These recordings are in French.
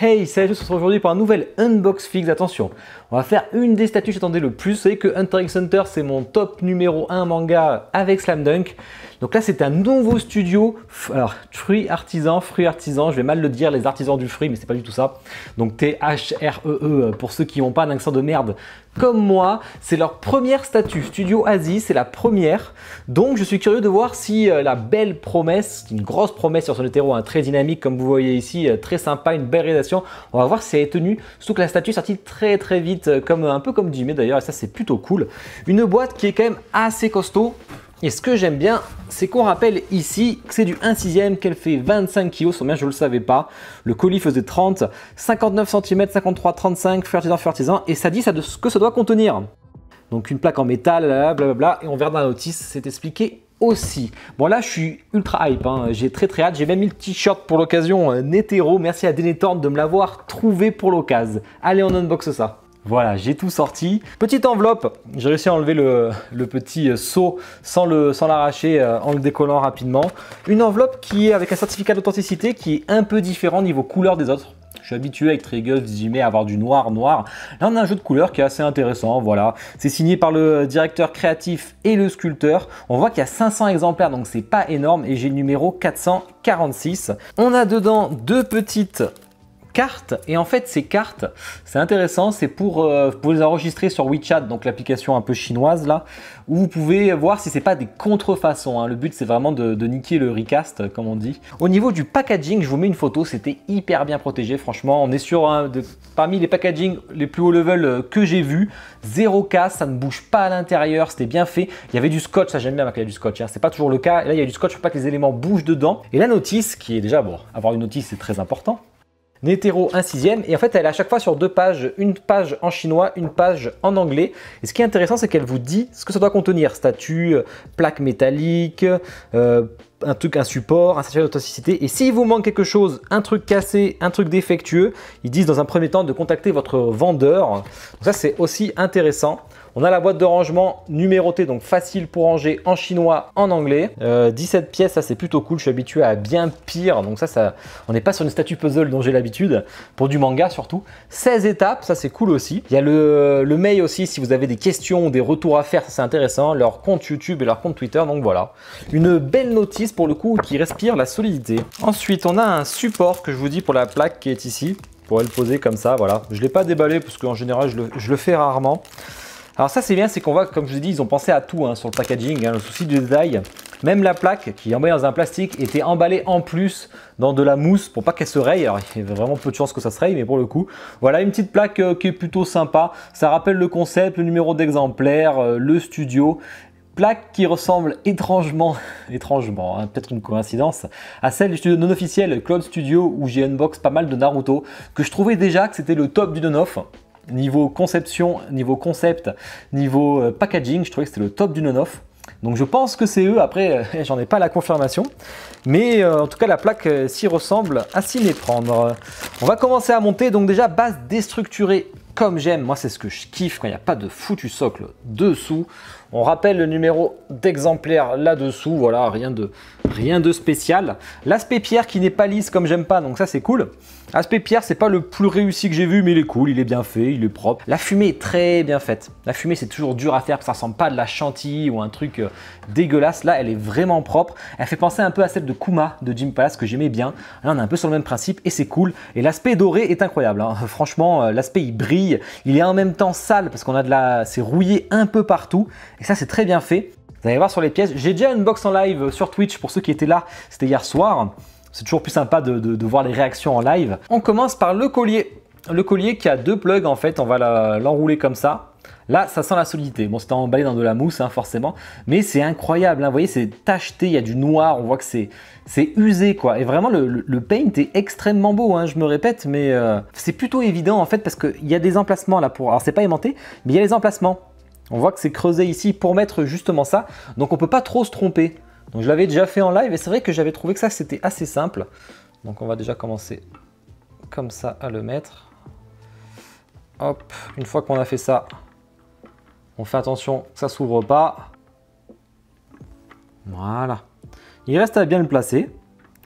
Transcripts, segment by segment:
Hey, salut à tous, on se retrouve aujourd'hui pour un nouvel unbox Fix. Attention, on va faire une des statues que j'attendais le plus. Vous savez que Hunter x Hunter, c'est mon top numéro 1 manga avec Slam Dunk. Donc là, c'est un nouveau studio. Alors, Fruit Artisan, Fruit Artisan, je vais mal le dire, les artisans du fruit, mais c'est pas du tout ça. Donc T-H-R-E-E, e, pour ceux qui n'ont pas un accent de merde comme moi, c'est leur première statue. Studio Asie, c'est la première. Donc je suis curieux de voir si euh, la belle promesse, une grosse promesse sur son hétéro, un très dynamique comme vous voyez ici, euh, très sympa, une belle réalisation, on va voir si elle est tenue. Surtout que la statue est sortie très très vite, euh, comme, un peu comme mais d'ailleurs, et ça c'est plutôt cool. Une boîte qui est quand même assez costaud. Et ce que j'aime bien, c'est qu'on rappelle ici que c'est du 1 sixième, qu'elle fait 25 kg, son bien je ne le savais pas. Le colis faisait 30, 59 cm, 53, 35, fertilisant, fertilisant, et ça dit ça de ce que ça doit contenir. Donc une plaque en métal, blablabla, et on verra dans la notice, c'est expliqué aussi. Bon là je suis ultra hype, hein. j'ai très très hâte, j'ai même mis le t-shirt pour l'occasion, euh, Netero, merci à Denethorne de me l'avoir trouvé pour l'occasion. Allez on unboxe ça. Voilà, j'ai tout sorti. Petite enveloppe, j'ai réussi à enlever le, petit euh, seau sans l'arracher sans euh, en le décollant rapidement. Une enveloppe qui est avec un certificat d'authenticité qui est un peu différent niveau couleur des autres. Je suis habitué avec Trigger dis-y-mais, à avoir du noir noir. Là, on a un jeu de couleurs qui est assez intéressant. Voilà, c'est signé par le directeur créatif et le sculpteur. On voit qu'il y a 500 exemplaires, donc c'est pas énorme. Et j'ai le numéro 446. On a dedans deux petites et en fait, ces cartes, c'est intéressant, c'est pour, euh, vous les enregistrer sur WeChat, donc l'application un peu chinoise là, où vous pouvez voir si c'est pas des contrefaçons. Hein. Le but, c'est vraiment de, de, niquer le recast, comme on dit. Au niveau du packaging, je vous mets une photo, c'était hyper bien protégé, franchement. On est sur un de, parmi les packagings les plus haut level euh, que j'ai vu. Zéro casse, ça ne bouge pas à l'intérieur, c'était bien fait. Il y avait du scotch, ça j'aime bien avec y du scotch, hein. c'est pas toujours le cas. là, il y a du scotch pour pas que les éléments bougent dedans. Et la notice, qui est déjà, bon, avoir une notice, c'est très important. Netero 1 sixième et en fait elle est à chaque fois sur deux pages, une page en chinois, une page en anglais et ce qui est intéressant c'est qu'elle vous dit ce que ça doit contenir, statut, euh, plaque métallique, euh, un truc, un support, un certificat d'authenticité et s'il vous manque quelque chose, un truc cassé, un truc défectueux, ils disent dans un premier temps de contacter votre vendeur donc ça c'est aussi intéressant. On a la boîte de rangement numérotée, donc facile pour ranger en chinois, en anglais. 17 euh, pièces, ça c'est plutôt cool. Je suis habitué à bien pire. Donc ça, ça on n'est pas sur une statue puzzle dont j'ai l'habitude, pour du manga surtout. 16 étapes, ça c'est cool aussi. Il y a le, mail aussi, si vous avez des questions ou des retours à faire, ça c'est intéressant. Leur compte YouTube et leur compte Twitter, donc voilà. Une belle notice pour le coup qui respire la solidité. Ensuite, on a un support que je vous dis pour la plaque qui est ici. Pour le poser comme ça, voilà. Je ne l'ai pas déballé parce qu'en général, je le fais rarement. Alors ça c'est bien, c'est qu'on voit, comme je vous dit, ils ont pensé à tout hein, sur le packaging, hein, le souci du détail. Même la plaque qui est emballée dans un plastique était emballée en plus dans de la mousse pour pas qu'elle se raye. Alors il y a vraiment peu de chance que ça se raye, mais pour le coup, voilà une petite plaque euh, qui est plutôt sympa. Ça rappelle le concept, le numéro d'exemplaire, euh, le studio plaque qui ressemble étrangement, étrangement, hein, peut-être une coïncidence, à celle du studio non officiel Cloud Studio où j'ai unbox pas mal de Naruto, que je trouvais déjà que c'était le top du non-off. Niveau conception, niveau concept, niveau euh, packaging, je trouvais que c'était le top du non-off. Donc je pense que c'est eux, après euh, j'en ai pas la confirmation. Mais euh, en tout cas la plaque s'y ressemble à s'y méprendre. On va commencer à monter, donc déjà base déstructurée comme j'aime, moi c'est ce que je kiffe quand il n'y a pas de foutu socle dessous. On rappelle le numéro d'exemplaire là-dessous, voilà, rien de, rien de spécial. L'aspect pierre qui n'est pas lisse comme j'aime pas, donc ça c'est cool. Aspect pierre, c'est pas le plus réussi que j'ai vu, mais il est cool, il est bien fait, il est propre. La fumée est très bien faite. La fumée, c'est toujours dur à faire, parce que ça ressemble pas à de la chantilly ou un truc euh, dégueulasse. Là, elle est vraiment propre. Elle fait penser un peu à celle de Kuma de Jim Palace que j'aimais bien. Là, on est un peu sur le même principe et c'est cool. Et l'aspect doré est incroyable. Hein. Franchement, euh, l'aspect il brille. Il est en même temps sale parce qu'on a de la, c'est rouillé un peu partout. Et ça, c'est très bien fait. Vous allez voir sur les pièces. J'ai déjà une box en live euh, sur Twitch pour ceux qui étaient là. C'était hier soir. C'est toujours plus sympa de, voir les réactions en live. On commence par le collier. Le collier qui a deux plugs en fait, on va l'enrouler comme ça. Là, ça sent la solidité. Bon, c'est emballé dans de la mousse, hein, forcément. Mais c'est incroyable. Hein. Vous voyez, c'est tacheté, il y a du noir. On voit que c'est usé, quoi. Et vraiment, le, paint est extrêmement beau. Hein, je me répète, mais euh, c'est plutôt évident, en fait, parce qu'il y a des emplacements là pour... Alors, c'est pas aimanté, mais il y a les emplacements. On voit que c'est creusé ici pour mettre justement ça. Donc, on peut pas trop se tromper. Donc je l'avais déjà fait en live et c'est vrai que j'avais trouvé que ça c'était assez simple. Donc on va déjà commencer comme ça à le mettre. Hop, une fois qu'on a fait ça, on fait attention que ça s'ouvre pas. Voilà. Il reste à bien le placer.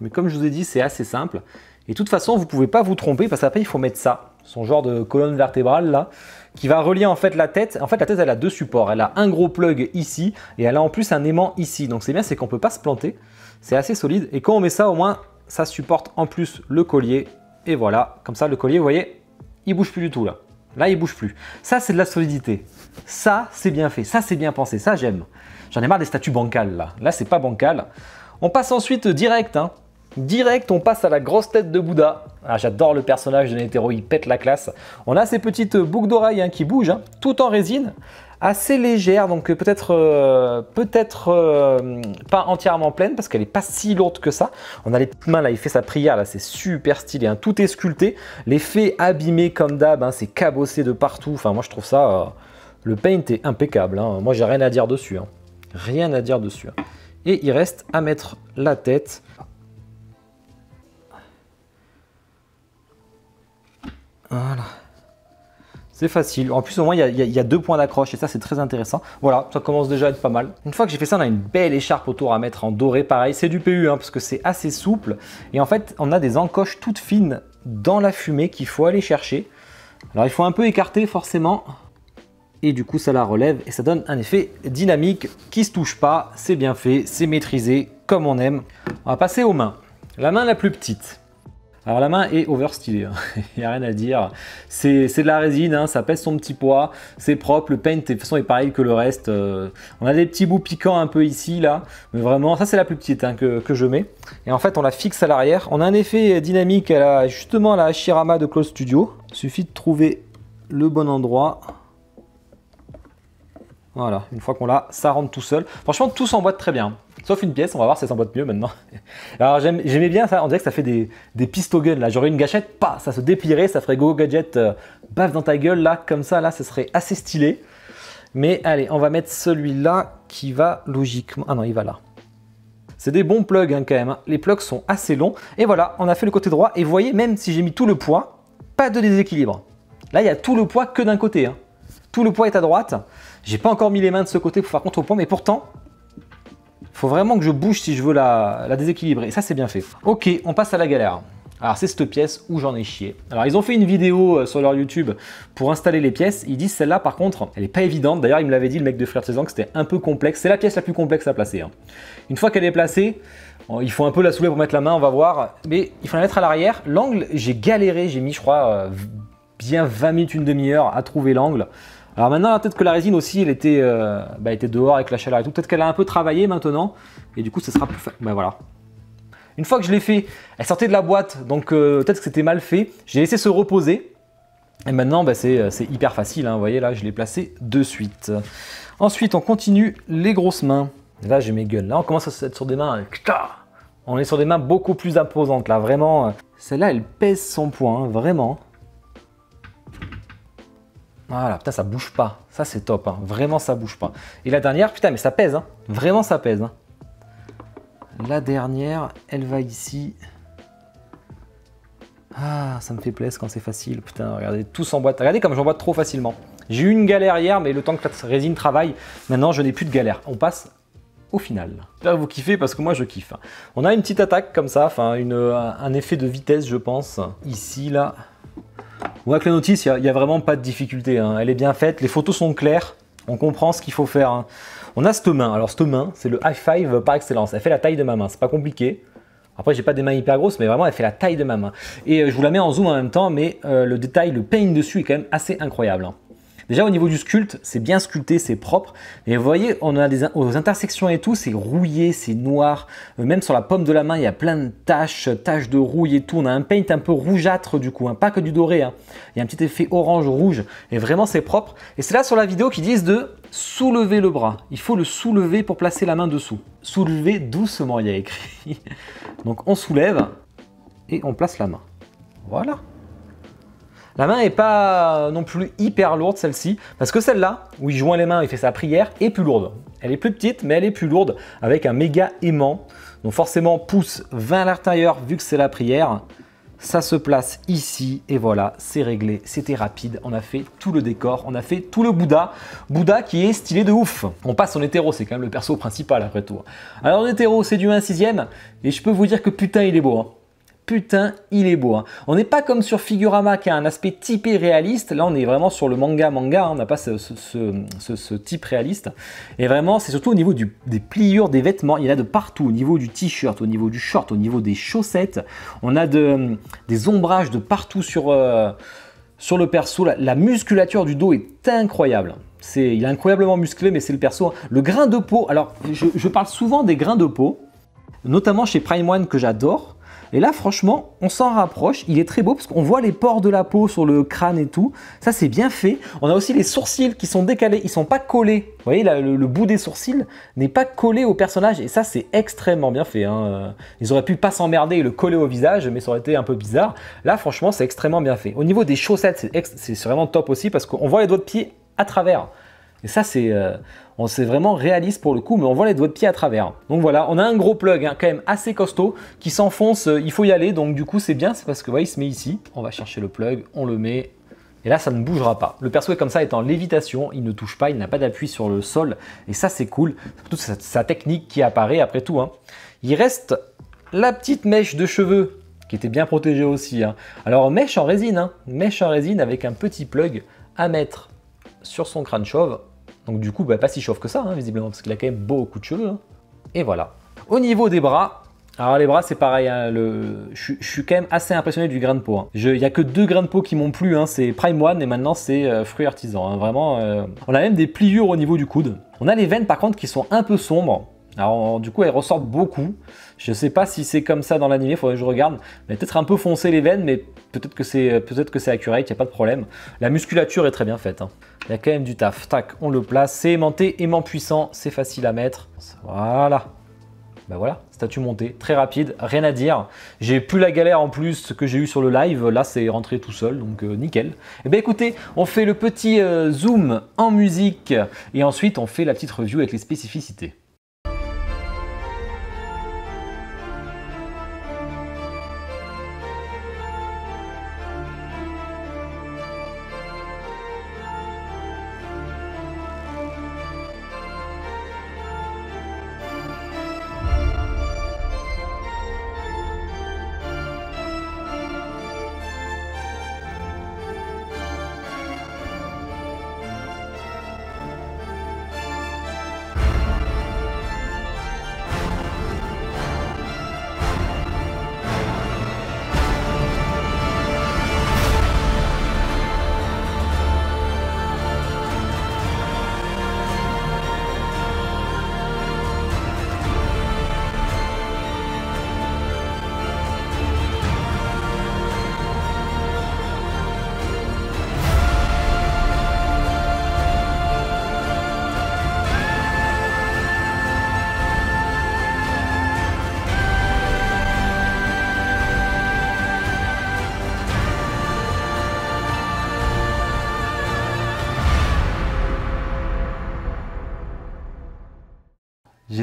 Mais comme je vous ai dit, c'est assez simple. Et de toute façon, vous pouvez pas vous tromper parce qu'après, il faut mettre ça. Son genre de colonne vertébrale là qui va relier en fait la tête. En fait, la tête, elle a deux supports. Elle a un gros plug ici et elle a en plus un aimant ici. Donc c'est bien, c'est qu'on ne peut pas se planter. C'est assez solide. Et quand on met ça, au moins, ça supporte en plus le collier. Et voilà, comme ça, le collier, vous voyez, il bouge plus du tout là. Là, il bouge plus. Ça, c'est de la solidité. Ça, c'est bien fait. Ça, c'est bien pensé. Ça, j'aime. J'en ai marre des statues bancales là. Là, c'est pas bancal. On passe ensuite direct. Hein. Direct, on passe à la grosse tête de Bouddha. Ah, j'adore le personnage de Netero, il pète la classe. On a ces petites boucles d'oreilles hein, qui bougent, hein, tout en résine, assez légère, donc euh, peut-être euh, peut-être euh, pas entièrement pleine parce qu'elle n'est pas si lourde que ça. On a les petites mains là, il fait sa prière là, c'est super stylé. Hein, tout est sculpté, L'effet abîmé comme d'hab, c'est cabossé de partout. Enfin, moi je trouve ça, le paint est impeccable. Moi j'ai rien à dire dessus, rien à dire dessus. Et il reste à mettre la tête. C'est facile. En plus, au moins, il y a, deux points d'accroche et ça, c'est très intéressant. Voilà, ça commence déjà à être pas mal. Une fois que j'ai fait ça, on a une belle écharpe autour à mettre en doré. Pareil, c'est du PU hein, parce que c'est assez souple. Et en fait, on a des encoches toutes fines dans la fumée qu'il faut aller chercher. Alors, il faut un peu écarter forcément. Et du coup, ça la relève et ça donne un effet dynamique qui se touche pas. C'est bien fait, c'est maîtrisé comme on aime. On va passer aux mains. La main la plus petite. Alors la main est overstylée, il hein. n'y a rien à dire. C'est de la résine, hein. ça pèse son petit poids, c'est propre, le paint de toute façon est pareil que le reste. Euh. on a des petits bouts piquants un peu ici, là, mais vraiment, ça c'est la plus petite hein, que, je mets. Et en fait on la fixe à l'arrière. On a un effet dynamique Elle a justement à la Hashirama de Close Studio. Il suffit de trouver le bon endroit. Voilà, une fois qu'on l'a, ça rentre tout seul. Franchement, tout s'emboîte très bien. Sauf une pièce, on va voir si ça s'emboîte mieux maintenant. Alors j'aimais bien ça, on dirait que ça fait des, des gun là. J'aurais une gâchette, pas, ça se déplierait, ça ferait go gadget, euh, bave baf dans ta gueule là, comme ça là, ce serait assez stylé. Mais allez, on va mettre celui-là qui va logiquement. Ah non, il va là. C'est des bons plugs hein, quand même. Hein. Les plugs sont assez longs. Et voilà, on a fait le côté droit. Et vous voyez, même si j'ai mis tout le poids, pas de déséquilibre. Là, il y a tout le poids que d'un côté. Hein. Tout le poids est à droite. J'ai pas encore mis les mains de ce côté pour faire poids, mais pourtant, faut vraiment que je bouge si je veux la, déséquilibrer. déséquilibrer. Ça, c'est bien fait. Ok, on passe à la galère. Alors c'est cette pièce où j'en ai chié. Alors ils ont fait une vidéo euh, sur leur YouTube pour installer les pièces. Ils disent celle-là par contre, elle n'est pas évidente. D'ailleurs il me l'avait dit le mec de Flirt que c'était un peu complexe. C'est la pièce la plus complexe à placer. Hein. Une fois qu'elle est placée, oh, il faut un peu la soulever pour mettre la main, on va voir. Mais il faut la mettre à l'arrière. L'angle, j'ai galéré, j'ai mis je crois euh, bien 20 minutes, une demi-heure à trouver l'angle. Alors maintenant, peut-être que la résine aussi, euh, bah, elle était, dehors avec la chaleur et tout. Peut-être qu'elle a un peu travaillé maintenant. Et du coup, ce sera plus facile. Bah, voilà. Une fois que je l'ai fait, elle sortait de la boîte. Donc euh, peut-être que c'était mal fait. J'ai laissé se reposer. Et maintenant, bah, euh, c'est hyper facile. Hein. Vous voyez, là, je l'ai placé de suite. Ensuite, on continue les grosses mains. Là, j'ai mes gueules. Là, on commence à être sur des mains. On est sur des mains beaucoup plus imposantes. Là, vraiment. Celle-là, elle pèse son poing. Hein, vraiment. Voilà, putain, ça bouge pas. Ça, c'est top. Hein. Vraiment, ça bouge pas. Et la dernière, putain, mais ça pèse. Hein. Vraiment, ça pèse. Hein. La dernière, elle va ici. Ah, ça me fait plaisir quand c'est facile. Putain, regardez, tout s'emboîte. Regardez comme j'emboîte trop facilement. J'ai eu une galère hier, mais le temps que la résine travaille, maintenant, je n'ai plus de galère. On passe au final. Là, vous kiffez parce que moi, je kiffe. On a une petite attaque comme ça, enfin, un effet de vitesse, je pense. Ici, là, on voit que la notice, il n'y a, vraiment pas de difficulté. Hein. Elle est bien faite, les photos sont claires, on comprend ce qu'il faut faire. Hein. On a cette main. Alors cette main, c'est le high five par excellence. Elle fait la taille de ma main, c'est pas compliqué. Après, j'ai pas des mains hyper grosses, mais vraiment, elle fait la taille de ma main. Et euh, je vous la mets en zoom en même temps, mais euh, le détail, le pain dessus est quand même assez incroyable. Hein. Déjà au niveau du sculpte, c'est bien sculpté, c'est propre. Et vous voyez, on a des aux intersections et tout, c'est rouillé, c'est noir. Euh, même sur la pomme de la main, il y a plein de taches, euh, taches de rouille et tout. On a un paint un peu rougeâtre du coup, hein. pas que du doré. Hein. Il y a un petit effet orange-rouge. Et vraiment, c'est propre. Et c'est là sur la vidéo qu'ils disent de soulever le bras. Il faut le soulever pour placer la main dessous. Soulever doucement, il y a écrit. Donc on soulève et on place la main. Voilà. La main n'est pas non plus hyper lourde celle-ci, parce que celle-là, où il joint les mains et fait sa prière, est plus lourde. Elle est plus petite, mais elle est plus lourde, avec un méga aimant. Donc forcément, pousse 20 à l'intérieur, vu que c'est la prière. Ça se place ici, et voilà, c'est réglé, c'était rapide, on a fait tout le décor, on a fait tout le Bouddha. Bouddha qui est stylé de ouf. On passe en hétéro, c'est quand même le perso principal après tout. Alors en hétéro, c'est du 1 6ème, et je peux vous dire que putain, il est beau. Hein putain, il est beau. Hein. On n'est pas comme sur Figurama qui a un aspect typé réaliste. Là, on est vraiment sur le manga manga. Hein. On n'a pas ce, type réaliste. Et vraiment, c'est surtout au niveau des pliures des vêtements. Il y en a de partout. Au niveau du t-shirt, au niveau du short, au niveau des chaussettes. On a des ombrages de partout sur, euh, sur le perso. La, musculature du dos est incroyable. il est incroyablement musclé, mais c'est le perso. Hein. Le grain de peau, alors je, parle souvent des grains de peau, notamment chez Prime One que j'adore, et là, franchement, on s'en rapproche. Il est très beau parce qu'on voit les pores de la peau sur le crâne et tout. Ça, c'est bien fait. On a aussi les sourcils qui sont décalés. Ils sont pas collés. Vous voyez, le, bout des sourcils n'est pas collé au personnage. Et ça, c'est extrêmement bien fait. Hein. Ils auraient pu pas s'emmerder et le coller au visage, mais ça aurait été un peu bizarre. Là, franchement, c'est extrêmement bien fait. Au niveau des chaussettes, c'est vraiment top aussi parce qu'on voit les doigts de pied à travers. Et ça, c'est euh, on vraiment réaliste pour le coup, mais on voit les doigts de pied à travers. Donc voilà, on a un gros plug hein, quand même assez costaud qui s'enfonce. Euh, il faut y aller, donc du coup c'est bien, c'est parce que ouais, il se met ici. On va chercher le plug, on le met. Et là, ça ne bougera pas. Le perso est comme ça, est en lévitation, il ne touche pas, il n'a pas d'appui sur le sol. Et ça, c'est cool. Surtout sa, technique qui apparaît après tout. Hein. Il reste la petite mèche de cheveux qui était bien protégée aussi. Hein. Alors, mèche en résine, mèche en résine avec un petit plug à mettre sur son crâne chauve donc du coup, bah, pas si chauve que ça, hein, visiblement, parce qu'il a quand même beaucoup de cheveux. Hein. Et voilà. Au niveau des bras, alors les bras c'est pareil, hein, je, suis quand même assez impressionné du grain de peau. Il n'y a que deux grains de peau qui m'ont plu, c'est Prime One et maintenant c'est euh, Fruit Artisan. vraiment, euh, on a même des pliures au niveau du coude. On a les veines par contre qui sont un peu sombres. Alors du coup elles ressortent beaucoup. Je sais pas si c'est comme ça dans l'animé, faudrait que je regarde. Mais peut-être un peu foncé les veines, mais peut-être que c'est euh, peut-être que c'est accurate, il n'y a pas de problème. La musculature est très bien faite. Il y a quand même du taf. Tac, on le place. C'est aimanté, aimant puissant, c'est facile à mettre. Voilà. Ben voilà, statut monté, très rapide, rien à dire. J'ai plus la galère en plus que j'ai eu sur le live, là c'est rentré tout seul, donc euh, nickel. Et eh ben écoutez, on fait le petit euh, zoom en musique et ensuite on fait la petite review avec les spécificités.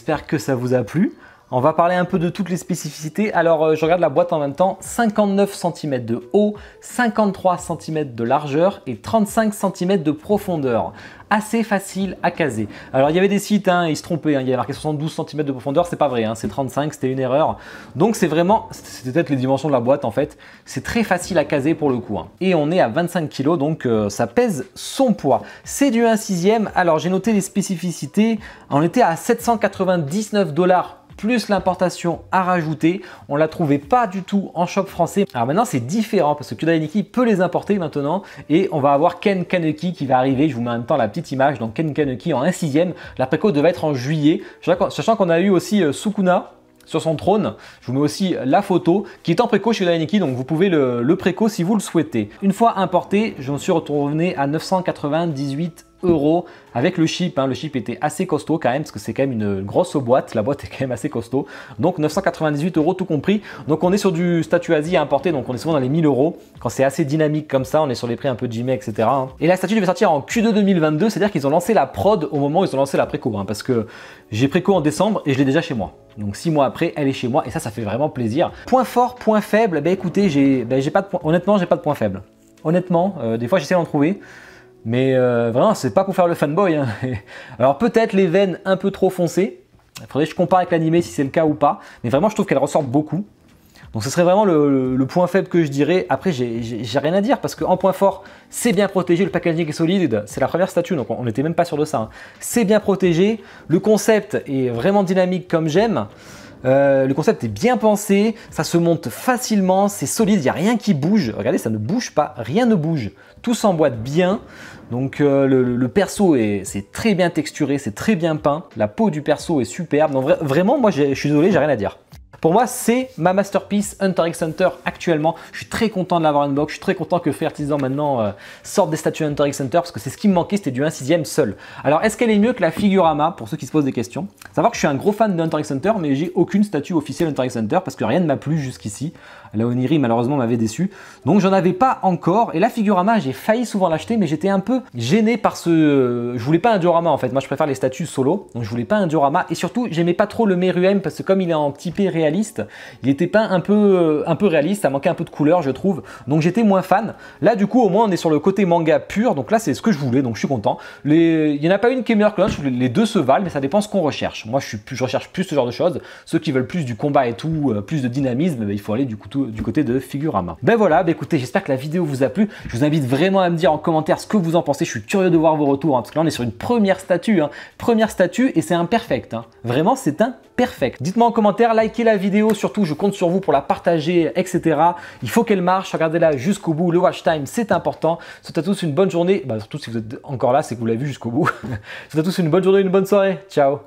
J'espère que ça vous a plu. On va parler un peu de toutes les spécificités. Alors, euh, je regarde la boîte en même temps. 59 cm de haut, 53 cm de largeur et 35 cm de profondeur assez facile à caser. Alors il y avait des sites, hein, ils se trompaient, hein. il y avait marqué 72 cm de profondeur, c'est pas vrai, hein. c'est 35, c'était une erreur. Donc c'est vraiment, c'était peut-être les dimensions de la boîte en fait, c'est très facile à caser pour le coup. Hein. Et on est à 25 kg, donc euh, ça pèse son poids. C'est du 1 sixième, alors j'ai noté les spécificités, on était à 799 dollars plus l'importation à rajouter. On la trouvait pas du tout en shop français. Alors maintenant, c'est différent parce que Kudaliniki peut les importer maintenant et on va avoir Ken Kaneki qui va arriver. Je vous mets en même temps la petite image. Donc Ken Kaneki en 1 sixième. La préco devait être en juillet. Sachant qu'on a eu aussi euh, Sukuna sur son trône. Je vous mets aussi la photo qui est en préco chez Dainiki, donc vous pouvez le, le préco si vous le souhaitez. Une fois importé, je me suis retourné à 998 euros avec le chip. Hein. Le chip était assez costaud quand même, parce que c'est quand même une grosse boîte. La boîte est quand même assez costaud. Donc 998 euros tout compris. Donc on est sur du statut Asie à importer, donc on est souvent dans les 1000 euros. Quand c'est assez dynamique comme ça, on est sur les prix un peu de etc. Hein. Et la statue devait sortir en Q2 2022, c'est-à-dire qu'ils ont lancé la prod au moment où ils ont lancé la préco. Hein, parce que j'ai préco en décembre et je l'ai déjà chez moi. Donc six mois après, elle est chez moi et ça, ça fait vraiment plaisir. Point fort, point faible, bah écoutez, ben, j'ai pas de point... honnêtement, j'ai pas de point faible. Honnêtement, euh, des fois j'essaie d'en trouver. Mais euh, vraiment, c'est pas pour faire le fanboy. Hein. Alors peut-être les veines un peu trop foncées. Il faudrait que je compare avec l'animé si c'est le cas ou pas. Mais vraiment, je trouve qu'elles ressortent beaucoup. Donc ce serait vraiment le, point faible que je dirais. Après, j'ai rien à dire parce qu'en point fort, c'est bien protégé, le packaging est solide. C'est la première statue, donc on n'était même pas sûr de ça. Hein. C'est bien protégé, le concept est vraiment dynamique comme j'aime. Euh, le concept est bien pensé, ça se monte facilement, c'est solide, il n'y a rien qui bouge. Regardez, ça ne bouge pas, rien ne bouge. Tout s'emboîte bien. Donc euh, le, perso est c'est très bien texturé, c'est très bien peint. La peau du perso est superbe. vraiment, moi je suis désolé, j'ai rien à dire. Pour moi, c'est ma masterpiece Hunter x Hunter actuellement. Je suis très content de l'avoir unbox. Je suis très content que Fertisan maintenant euh, sorte des statues Hunter x Hunter parce que c'est ce qui me manquait, c'était du 1 6 ème seul. Alors, est-ce qu'elle est mieux que la Figurama pour ceux qui se posent des questions Savoir que je suis un gros fan de Hunter x Hunter, mais j'ai aucune statue officielle Hunter x Hunter parce que rien ne m'a plu jusqu'ici. La Oniri malheureusement m'avait déçu. Donc j'en avais pas encore. Et la Figurama, j'ai failli souvent l'acheter, mais j'étais un peu gêné par ce. Euh, je voulais pas un diorama en fait. Moi, je préfère les statues solo. Donc je voulais pas un diorama. Et surtout, j'aimais pas trop le Meruem parce que comme il est en petit il était peint un peu, euh, un peu réaliste, ça manquait un peu de couleur, je trouve. Donc j'étais moins fan. Là, du coup, au moins, on est sur le côté manga pur. Donc là, c'est ce que je voulais, donc je suis content. Il n'y en a pas une qui est meilleure que l'autre. Les deux se valent, mais ça dépend ce qu'on recherche. Moi, je, suis je recherche plus ce genre de choses. Ceux qui veulent plus du combat et tout, euh, plus de dynamisme, ben, il faut aller du, coup, du côté de Figurama. Ben voilà, ben, écoutez, j'espère que la vidéo vous a plu. Je vous invite vraiment à me dire en commentaire ce que vous en pensez. Je suis curieux de voir vos retours, hein, parce que là, on est sur une première statue. Hein. Première statue, et c'est imperfect. Hein. Vraiment, c'est un perfect. Dites-moi en commentaire, likez la vidéo vidéo, surtout je compte sur vous pour la partager, etc. Il faut qu'elle marche, regardez-la jusqu'au bout, le watch time c'est important. Soit souhaite à tous une bonne journée, bah, surtout si vous êtes encore là, c'est que vous l'avez vu jusqu'au bout. Soit à tous une bonne journée, une bonne soirée, ciao